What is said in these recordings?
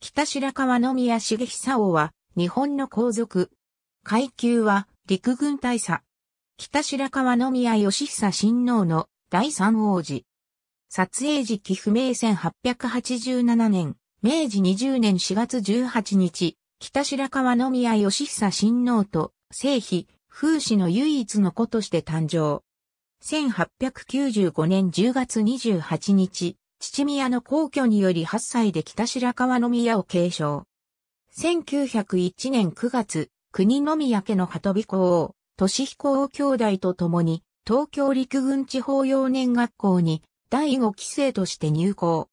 北白川宮重久王は、日本の皇族。階級は、陸軍大佐。北白川宮義久親王の第三王子。撮影時期不明1887年、明治20年4月18日、北白川宮義久親王と、聖妃、風氏の唯一の子として誕生。1895年10月28日、父宮の皇居により8歳で北白川宮を継承。1901年9月、国宮家の鳩彦王、市彦王兄弟と共に、東京陸軍地方幼年学校に第5期生として入校。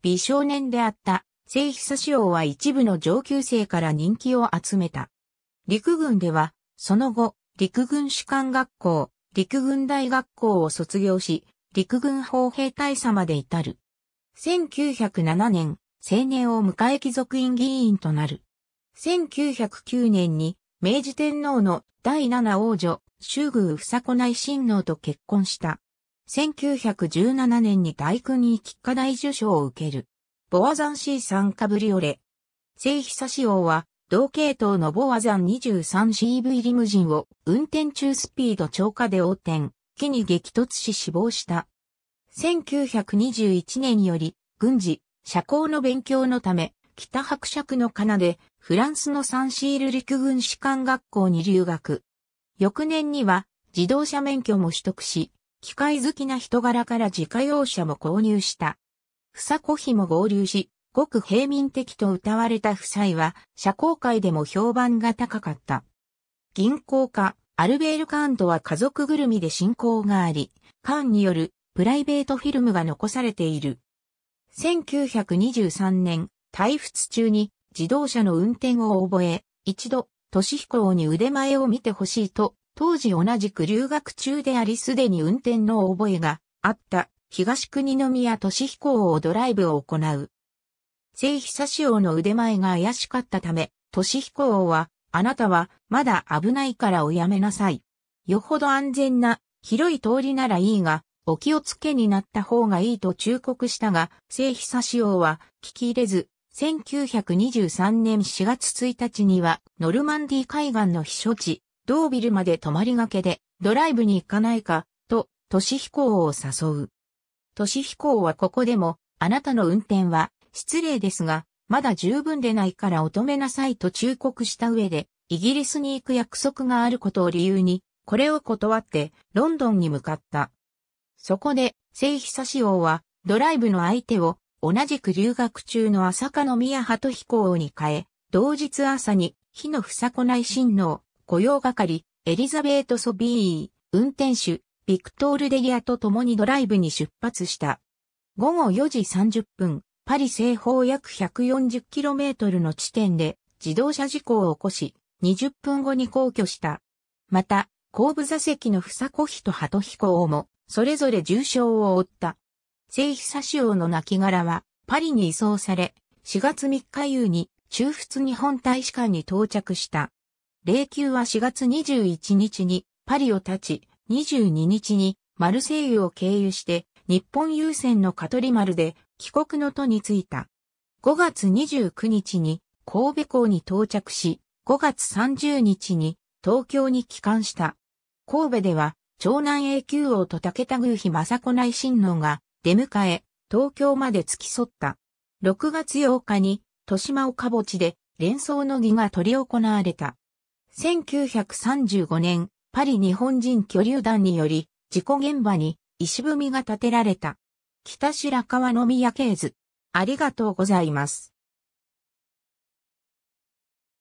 美少年であった聖久志郎は一部の上級生から人気を集めた。陸軍では、その後、陸軍士官学校、陸軍大学校を卒業し、陸軍砲兵大佐まで至る。1907年、青年を迎え貴族院議員となる。1909年に、明治天皇の第七王女、周宮房子内親王と結婚した。1917年に大勲に菊花大受賞を受ける。ボアザン C 参カブリオレ。聖久志王は、同系統のボアザン 23CV リムジンを運転中スピード超過で横転、木に激突し死亡した。1921年より、軍事、社交の勉強のため、北伯爵の奏で、フランスのサンシール陸軍士官学校に留学。翌年には、自動車免許も取得し、機械好きな人柄から自家用車も購入した。さこひも合流し、ごく平民的と謳われた夫妻は、社交界でも評判が高かった。銀行家、アルベール・カーンとは家族ぐるみで親交があり、カーンによるプライベートフィルムが残されている。1923年、退仏中に自動車の運転を覚え、一度、都市飛行に腕前を見てほしいと、当時同じく留学中でありすでに運転の覚えがあった東国宮都市飛行をドライブを行う。聖久志王の腕前が怪しかったため、都市飛行は、あなたはまだ危ないからおやめなさい。よほど安全な広い通りならいいが、お気をつけになった方がいいと忠告したが、聖久志王は聞き入れず、1923年4月1日には、ノルマンディ海岸の避暑地、ドービルまで泊まりがけで、ドライブに行かないか、と、都市飛行を誘う。都市飛行はここでも、あなたの運転は、失礼ですが、まだ十分でないからお止めなさいと忠告した上で、イギリスに行く約束があることを理由に、これを断って、ロンドンに向かった。そこで、聖久志王は、ドライブの相手を、同じく留学中の朝香宮鳩彦王に変え、同日朝に、日の房子内親王、雇用係、エリザベート・ソビー、運転手、ビクトール・デリアと共にドライブに出発した。午後4時30分、パリ西方約 140km の地点で自動車事故を起こし、20分後に公居した。また、後部座席の房子妃と鳩彦王もそれぞれ重傷を負った。聖久志王の亡骸は、パリに移送され、4月3日夕に、中仏日本大使館に到着した。霊柩は4月21日に、パリを立ち、22日に、マルセイユを経由して、日本郵船のカトリマルで、帰国の途に着いた。5月29日に、神戸港に到着し、5月30日に、東京に帰還した。神戸では、長男永久王と武田宮妃政子内親王が出迎え、東京まで付き添った。6月8日に、豊島岡墓地で連想の儀が執り行われた。1935年、パリ日本人居留団により、事故現場に石踏みが建てられた。北白川の宮系図。ありがとうございます。